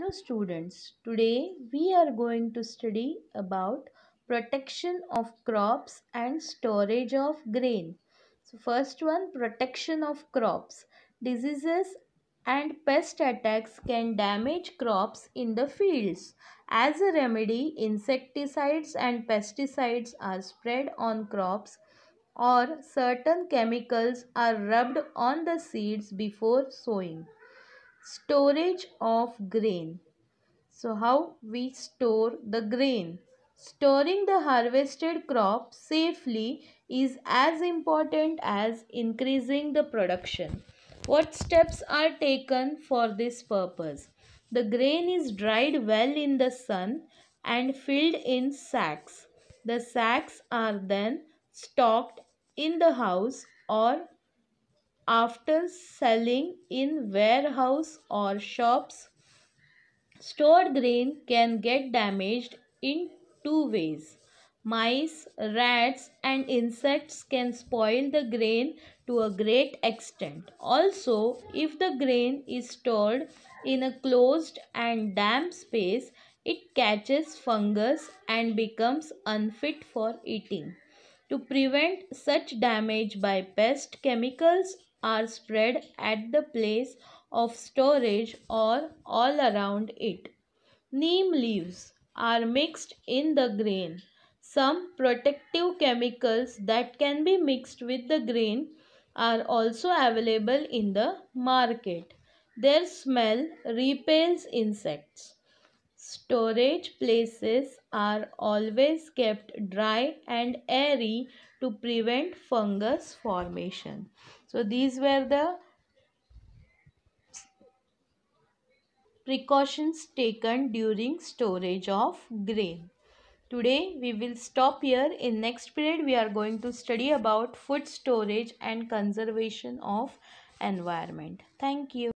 Hello students, today we are going to study about protection of crops and storage of grain. So first one protection of crops. Diseases and pest attacks can damage crops in the fields. As a remedy, insecticides and pesticides are spread on crops or certain chemicals are rubbed on the seeds before sowing storage of grain so how we store the grain storing the harvested crop safely is as important as increasing the production what steps are taken for this purpose the grain is dried well in the sun and filled in sacks the sacks are then stocked in the house or after selling in warehouse or shops. Stored grain can get damaged in two ways. Mice, rats and insects can spoil the grain to a great extent. Also, if the grain is stored in a closed and damp space, it catches fungus and becomes unfit for eating. To prevent such damage by pest, chemicals are spread at the place of storage or all around it. Neem leaves are mixed in the grain. Some protective chemicals that can be mixed with the grain are also available in the market. Their smell repels insects. Storage places are always kept dry and airy to prevent fungus formation. So these were the precautions taken during storage of grain. Today we will stop here. In next period we are going to study about food storage and conservation of environment. Thank you.